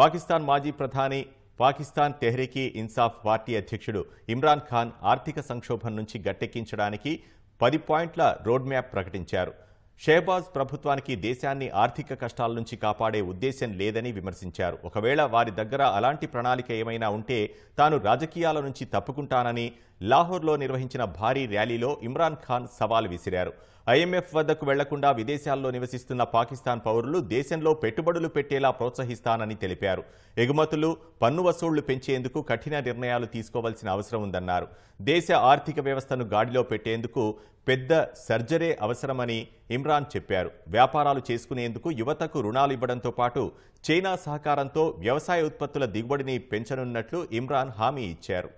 పాకిస్తాన్ మాజీ ప్రధాని పాకిస్తాన్ తెహ్రీకీ ఇన్సాఫ్ పార్టీ అధ్యక్షుడు ఇమ్రాన్ ఖాన్ ఆర్థిక సంక్షోభం నుంచి గట్టెక్కించడానికి పది పాయింట్ల రోడ్ మ్యాప్ ప్రకటించారు షేబాజ్ ప్రభుత్వానికి దేశాన్ని ఆర్థిక కష్టాల నుంచి కాపాడే ఉద్దేశం లేదని విమర్శించారు ఒకవేళ వారి దగ్గర అలాంటి ప్రణాళిక ఏమైనా ఉంటే తాను రాజకీయాల నుంచి తప్పుకుంటానని లాహోర్లో నిర్వహించిన భారీ ర్యాలీలో ఇమ్రాన్ ఖాన్ సవాల్ విసిరారు ఐఎంఎఫ్ వద్దకు వెళ్లకుండా విదేశాల్లో నివసిస్తున్న పాకిస్తాన్ పౌరులు దేశంలో పెట్టుబడులు పెట్టేలా ప్రోత్సహిస్తానని తెలిపారు ఎగుమతులు పన్ను వసూళ్లు పెంచేందుకు కఠిన నిర్ణయాలు తీసుకోవాల్సిన అవసరం ఉందన్నారు దేశ ఆర్థిక వ్యవస్థను గాడిలో పెట్టేందుకు పెద్ద సర్జరే అవసరమని ఇమ్రాన్ చెప్పారు వ్యాపారాలు చేసుకునేందుకు యువతకు రుణాలు ఇవ్వడంతో పాటు చైనా సహకారంతో వ్యవసాయ ఉత్పత్తుల దిగుబడిని పెంచనున్నట్లు ఇమ్రాన్ హామీ ఇచ్చారు